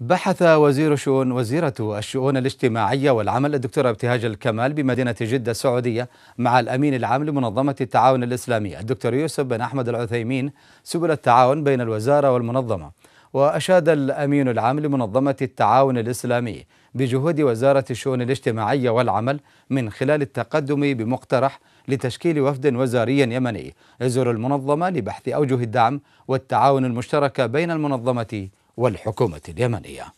بحث وزير شؤون وزيرة الشؤون الاجتماعية والعمل الدكتورة ابتهاج الكمال بمدينة جدة السعودية مع الأمين العام لمنظمة التعاون الإسلامي الدكتور يوسف بن أحمد العثيمين سبل التعاون بين الوزارة والمنظمة وأشاد الأمين العام لمنظمة التعاون الإسلامي بجهود وزارة الشؤون الاجتماعية والعمل من خلال التقدم بمقترح لتشكيل وفد وزاري يمني يزور المنظمة لبحث أوجه الدعم والتعاون المشترك بين المنظمة والحكومة اليمنية